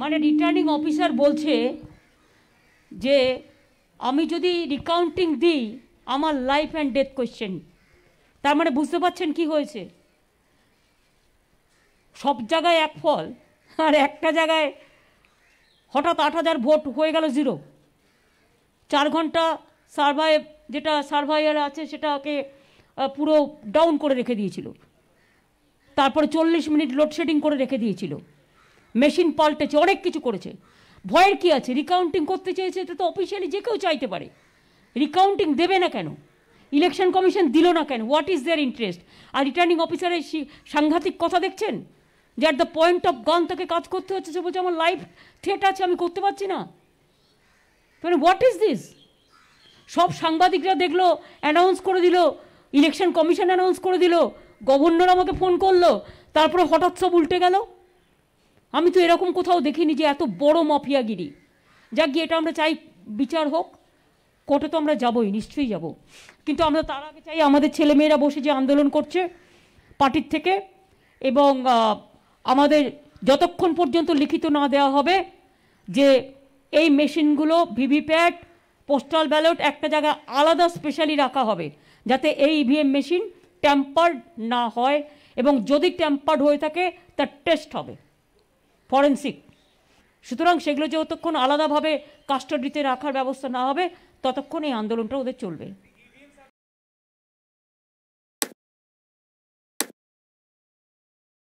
মানে returning officer বলছে যে আমি যদি রিকাউন্টিং দিই আমার লাইফ অ্যান্ড ডেথ কোয়েশ্চেন তার মানে বুঝতে পারছেন কি হয়েছে সব জায়গায় এক ফল আর একটা জায়গায় হঠাৎ আট হাজার ভোট হয়ে গেল জিরো চার ঘন্টা সার্ভাই যেটা সার্ভাইয়ার আছে সেটাকে পুরো ডাউন করে রেখে দিয়েছিল তারপরে চল্লিশ মিনিট লোডশেডিং করে রেখে দিয়েছিল মেশিন পাল্টেছে অনেক কিছু করেছে ভয়ের কি আছে রিকাউন্টিং করতে চেয়েছে এটা তো অফিসিয়ালি যে কেউ চাইতে পারে রিকাউন্টিং দেবে না কেন ইলেকশন কমিশন দিল না কেন হোয়াট ইজ দেয়ার ইন্টারেস্ট আর রিটার্নিং অফিসারের সাংঘাতিক কথা দেখছেন যে অ্যাট দ্য পয়েন্ট অফ গান তাকে কাজ করতে হচ্ছে সে বলছে আমার লাইফ থিয়েটার আছে আমি করতে পারছি না মানে হোয়াট ইজ দিস সব সাংবাদিকরা দেখলো অ্যানাউন্স করে দিল ইলেকশন কমিশন অ্যানাউন্স করে দিল গভর্নর আমাকে ফোন করলো তারপরে হঠাৎ সব উল্টে গেল আমি তো এরকম কোথাও দেখিনি যে এত বড় মাফিয়াগিরি যা গিয়ে এটা আমরা চাই বিচার হোক কোর্টে তো আমরা যাবই নিশ্চয়ই যাব কিন্তু আমরা তার আগে চাই আমাদের ছেলেমেয়েরা বসে যে আন্দোলন করছে পার্টির থেকে এবং আমাদের যতক্ষণ পর্যন্ত লিখিত না দেওয়া হবে যে এই মেশিনগুলো ভিভিপ্যাট পোস্টাল ব্যালট একটা জায়গায় আলাদা স্পেশালি রাখা হবে যাতে এই ইভিএম মেশিন ট্যাম্পার্ড না হয় এবং যদি ট্যাম্পার্ড হয়ে থাকে তার টেস্ট হবে ফরেন্সিক সুতরাং সেগুলো যতক্ষণ আলাদাভাবে কাস্টাডিতে রাখার ব্যবস্থা না হবে ততক্ষণ এই আন্দোলনটা ওদের চলবে